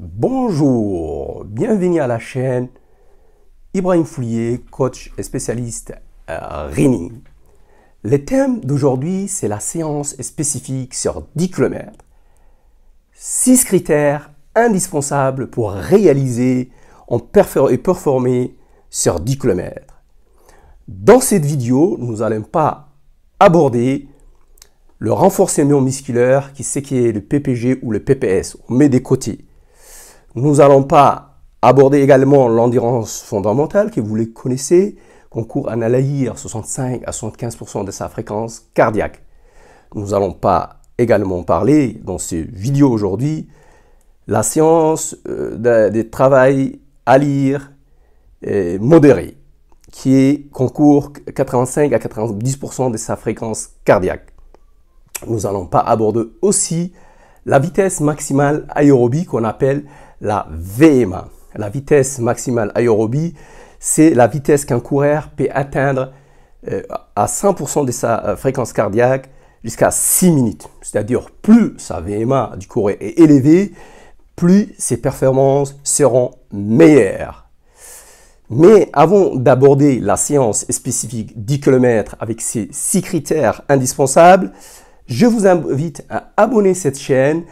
Bonjour, bienvenue à la chaîne Ibrahim Foulier, coach et spécialiste à euh, Le thème d'aujourd'hui, c'est la séance spécifique sur 10 km. 6 critères indispensables pour réaliser en et performer sur 10 km. Dans cette vidéo, nous n'allons pas aborder le renforcement musculaire qui c'est qui est le PPG ou le PPS. On met des côtés nous n'allons pas aborder également l'endurance fondamentale que vous les connaissez, concours court à 65 à 75% de sa fréquence cardiaque. Nous n'allons pas également parler dans ces vidéos aujourd'hui la science euh, des de travail à lire euh, modéré, qui est concours 85 à 90% de sa fréquence cardiaque. Nous n'allons pas aborder aussi la vitesse maximale aérobie qu'on appelle la VMA. E la vitesse maximale aérobie, c'est la vitesse qu'un coureur peut atteindre euh, à 100% de sa euh, fréquence cardiaque jusqu'à 6 minutes. C'est-à-dire, plus sa VMA e du coureur est élevée, plus ses performances seront meilleures. Mais avant d'aborder la séance spécifique 10 km avec ses 6 critères indispensables, je vous invite à abonner cette chaîne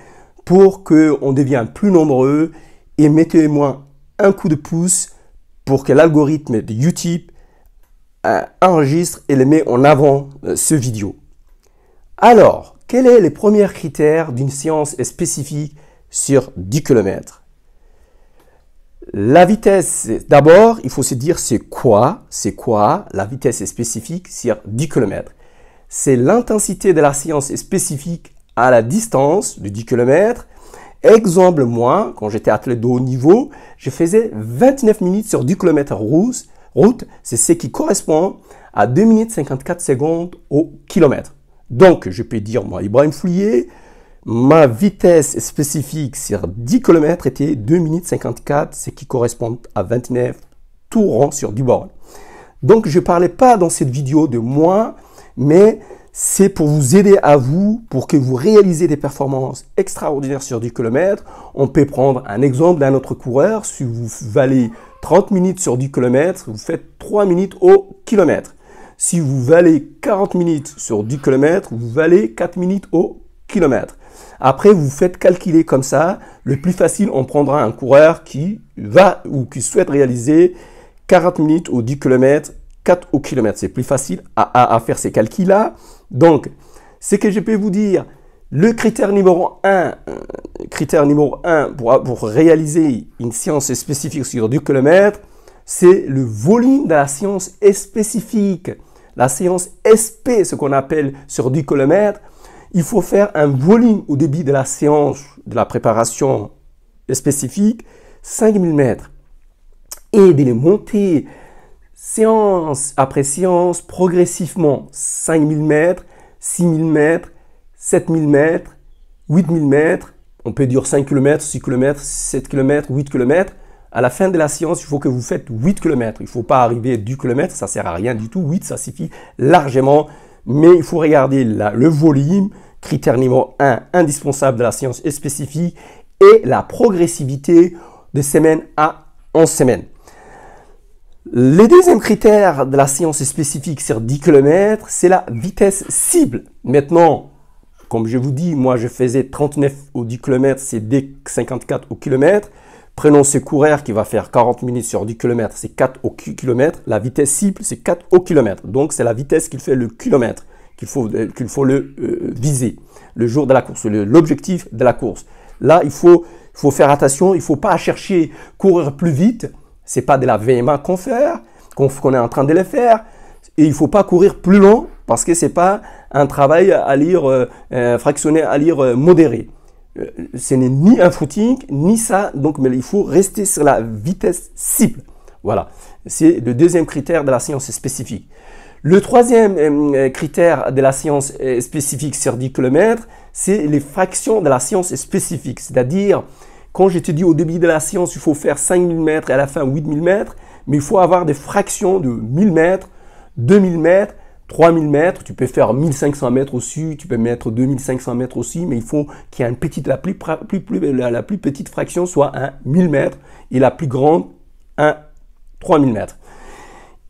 pour qu'on devienne plus nombreux et mettez-moi un coup de pouce pour que l'algorithme de YouTube euh, enregistre et le met en avant euh, ce vidéo. Alors, quels est les premiers critères d'une séance spécifique sur 10 km La vitesse, d'abord, il faut se dire c'est quoi, c'est quoi la vitesse spécifique sur 10 km. C'est l'intensité de la séance spécifique à la distance de 10 km. Exemple, moi, quand j'étais athlète de haut niveau, je faisais 29 minutes sur 10 km route. C'est ce qui correspond à 2 minutes 54 secondes au kilomètre. Donc, je peux dire, moi, Ibrahim Foulier, ma vitesse spécifique sur 10 km était 2 minutes 54, ce qui correspond à 29 tours ronds sur du bord Donc, je ne parlais pas dans cette vidéo de moi, mais c'est pour vous aider à vous, pour que vous réalisez des performances extraordinaires sur 10 km. On peut prendre un exemple d'un autre coureur. Si vous valez 30 minutes sur 10 km, vous faites 3 minutes au kilomètre. Si vous valez 40 minutes sur 10 km, vous valez 4 minutes au kilomètre. Après, vous faites calculer comme ça. Le plus facile, on prendra un coureur qui va ou qui souhaite réaliser 40 minutes au 10 km, 4 au kilomètre. C'est plus facile à, à faire ces calculs-là. Donc, ce que je peux vous dire, le critère numéro 1, euh, critère numéro pour, réaliser une science spécifique sur du kilomètre, c'est le volume de la science spécifique. La science SP, ce qu'on appelle sur du kilomètre, il faut faire un volume au débit de la séance de la préparation spécifique, 5000 mètres. Et de les monter séance après séance, progressivement, 5000 mètres, 6000 mètres, 7000 mètres, 8000 mètres, on peut dire 5 km, 6 km, 7 km, 8 km. À la fin de la séance, il faut que vous faites 8 km. Il ne faut pas arriver à 10 km, ça ne sert à rien du tout. 8, ça suffit largement. Mais il faut regarder le volume, critère numéro 1, indispensable de la séance spécifique, et la progressivité de semaine à 11 semaines. Le deuxième critère de la science spécifique sur 10 km, c'est la vitesse cible. Maintenant, comme je vous dis, moi je faisais 39 au 10 km, c'est dès 54 au kilomètre. Prenons ce coureur qui va faire 40 minutes sur 10 km, c'est 4 au km. La vitesse cible, c'est 4 au km. Donc c'est la vitesse qu'il fait le kilomètre qu'il faut, euh, qu'il faut le euh, viser le jour de la course, l'objectif de la course. Là, il faut, faut faire attention, il ne faut pas chercher courir plus vite c'est pas de la VMA qu'on fait, qu'on est en train de le faire. Et il faut pas courir plus long parce que c'est pas un travail à lire euh, euh, fractionné, à lire euh, modéré. Ce n'est ni un footing, ni ça. Donc, mais il faut rester sur la vitesse cible. Voilà. C'est le deuxième critère de la science spécifique. Le troisième critère de la science spécifique sur 10 km, c'est les fractions de la science spécifique, c'est-à-dire quand dis au début de la science, il faut faire 5000 mètres et à la fin 8000 mètres, mais il faut avoir des fractions de 1000 mètres, 2000 mètres, 3000 mètres, tu peux faire 1500 mètres aussi, tu peux mettre 2500 mètres aussi, mais il faut qu'il y ait une petite, la plus, la, plus petite fraction soit un 1000 mètres et la plus grande un 3000 mètres.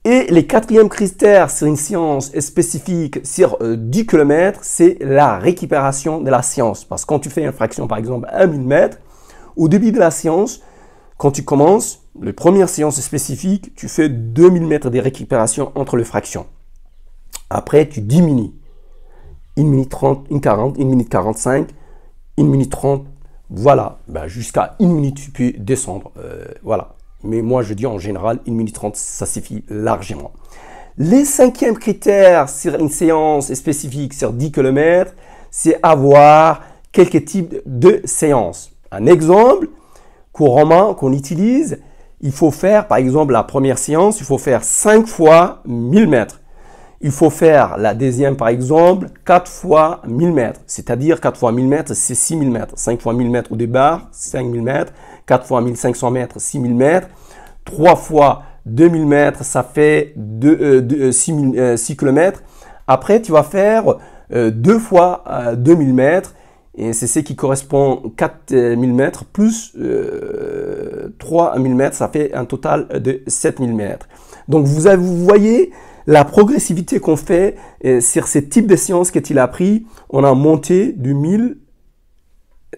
Et les quatrième critères sur une science spécifique sur 10 euh, km, c'est la récupération de la science. Parce que quand tu fais une fraction, par exemple, 1000 mètres, au début de la séance, quand tu commences, les premières séances spécifiques, tu fais 2000 mètres de récupération entre les fractions. Après, tu diminues. 1 minute 30, 1 40, 1 minute 45, 1 minute 30. Voilà, ben, jusqu'à 1 minute, tu peux descendre. Euh, voilà. Mais moi, je dis en général, 1 minute 30, ça suffit largement. Les cinquièmes critères sur une séance spécifique sur 10 km, c'est avoir quelques types de séances. Un exemple couramment qu'on utilise, il faut faire, par exemple, la première séance, il faut faire 5 fois 1000 mètres. Il faut faire la deuxième, par exemple, 4 fois 1000 mètres. C'est-à-dire 4 fois 1000 mètres, c'est 6000 mètres. 5 fois 1000 mètres au départ, 5000 mètres. 4 fois 1500 mètres, 6000 mètres. 3 fois 2000 mètres, ça fait 2, 6, km. Après, tu vas faire 2 euh, fois 2000 euh, mètres et c'est ce qui correspond 4000 m plus 3000 euh, mètres, ça fait un total de 7000 m Donc vous, vous voyez la progressivité qu'on fait euh, sur ce type de sciences qu'il a appris. On a monté du 1000,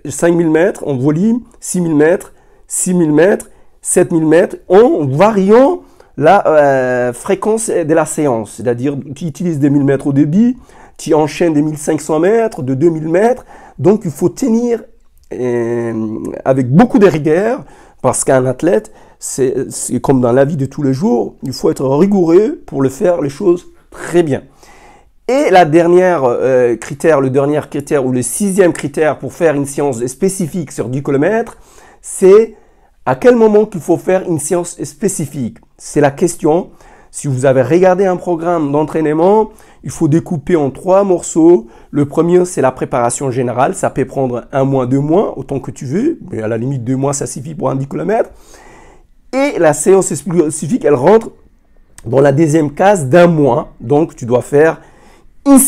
5000 mètres en volume, 6000 m 6000 m 7000 m en variant la euh, fréquence de la séance, c'est-à-dire qu'il utilise des 1000 mètres au débit, qui enchaîne des 1500 mètres, de 2000 mètres. Donc, il faut tenir euh, avec beaucoup de rigueur parce qu'un athlète, c'est comme dans la vie de tous les jours, il faut être rigoureux pour le faire les choses très bien. Et la dernière euh, critère, le dernier critère ou le sixième critère pour faire une séance spécifique sur 10 km, c'est à quel moment qu'il faut faire une séance spécifique. C'est la question. Si vous avez regardé un programme d'entraînement, il faut découper en trois morceaux. Le premier, c'est la préparation générale. Ça peut prendre un mois, deux mois, autant que tu veux. Mais à la limite, deux mois, ça suffit pour un 10 km. Et la séance spécifique, elle rentre dans la deuxième case d'un mois. Donc, tu dois faire une,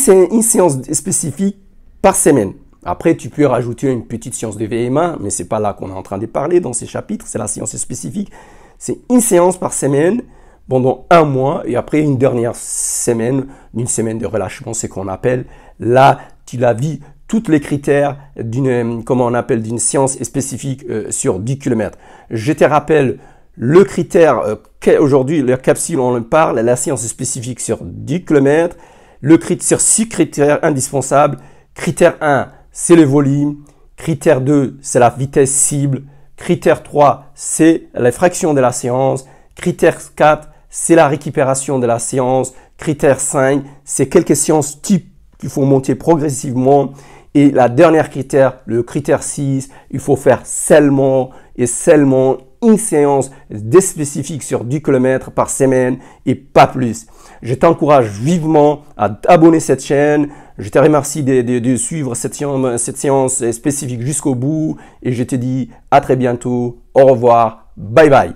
séance spécifique par semaine. Après, tu peux rajouter une petite séance de VMA, mais n'est pas là qu'on est en train de parler dans ces chapitres. C'est la séance spécifique. C'est une séance par semaine pendant un mois et après une dernière semaine, d'une semaine de relâchement, c'est qu'on appelle là, tu la vis tous les critères d'une, comment on appelle, d'une science spécifique euh, sur 10 km. Je te rappelle le critère euh, qu'est aujourd'hui, la capsule, on en parle, la science spécifique sur 10 km, le critère, sur 6 critères indispensables. Critère 1, c'est le volume. Critère 2, c'est la vitesse cible. Critère 3, c'est la fraction de la séance. Critère 4, c'est la récupération de la science. Critère 5, c'est quelques sciences types qu'il faut monter progressivement. Et la dernière critère, le critère 6, il faut faire seulement et seulement une séance des sur 10 km par semaine et pas plus. Je t'encourage vivement à t'abonner cette chaîne. Je te remercie de, suivre cette cette séance spécifique jusqu'au bout et je te dis à très bientôt. Au revoir. Bye bye.